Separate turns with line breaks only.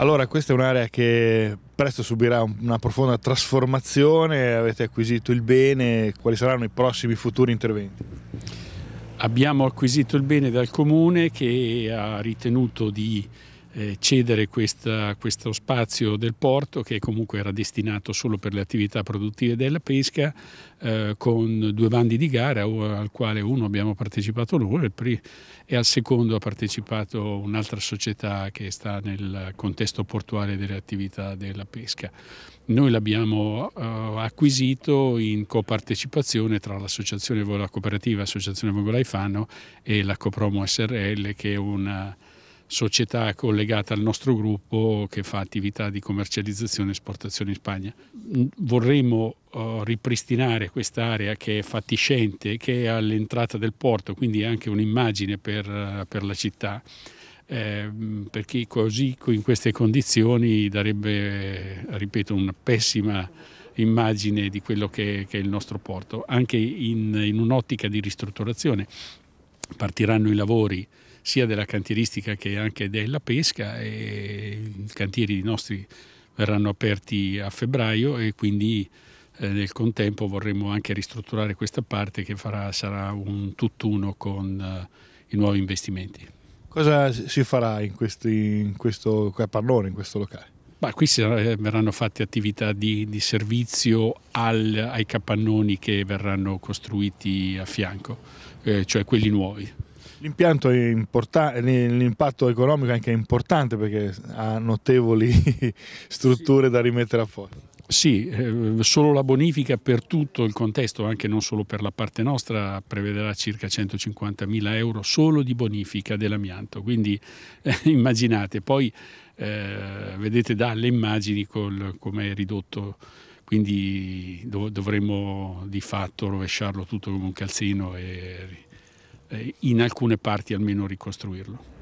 Allora, questa è un'area che presto subirà una profonda trasformazione, avete acquisito il bene,
quali saranno i prossimi futuri interventi? Abbiamo acquisito il bene dal comune che ha ritenuto di eh, cedere questa, questo spazio del porto che comunque era destinato solo per le attività produttive della pesca eh, con due bandi di gara al quale uno abbiamo partecipato noi e al secondo ha partecipato un'altra società che sta nel contesto portuale delle attività della pesca. Noi l'abbiamo eh, acquisito in copartecipazione tra l'associazione Vola Cooperativa, Associazione Fano e la Copromo SRL che è una società collegata al nostro gruppo che fa attività di commercializzazione e esportazione in Spagna. Mm, vorremmo eh, ripristinare quest'area che è fatiscente, che è all'entrata del porto, quindi è anche un'immagine per, eh, per la città. Eh, perché così in queste condizioni darebbe, ripeto, una pessima immagine di quello che, che è il nostro porto, anche in, in un'ottica di ristrutturazione. Partiranno i lavori sia della cantieristica che anche della pesca e i cantieri nostri verranno aperti a febbraio e quindi eh, nel contempo vorremmo anche ristrutturare questa parte che farà, sarà un tutt'uno con eh, i nuovi investimenti.
Cosa si farà in, questi, in questo a eh, Parlone, in questo locale?
Ma qui verranno fatte attività di, di servizio al, ai capannoni che verranno costruiti a fianco, eh, cioè quelli nuovi.
L'impianto è importante, l'impatto economico anche è importante perché ha notevoli
strutture sì. da rimettere a posto. Sì, eh, solo la bonifica per tutto il contesto, anche non solo per la parte nostra, prevederà circa 150 mila euro solo di bonifica dell'amianto. Quindi eh, immaginate, poi eh, vedete dalle immagini come è ridotto, quindi dov- dovremo di fatto rovesciarlo tutto come un calzino e eh, in alcune parti almeno ricostruirlo.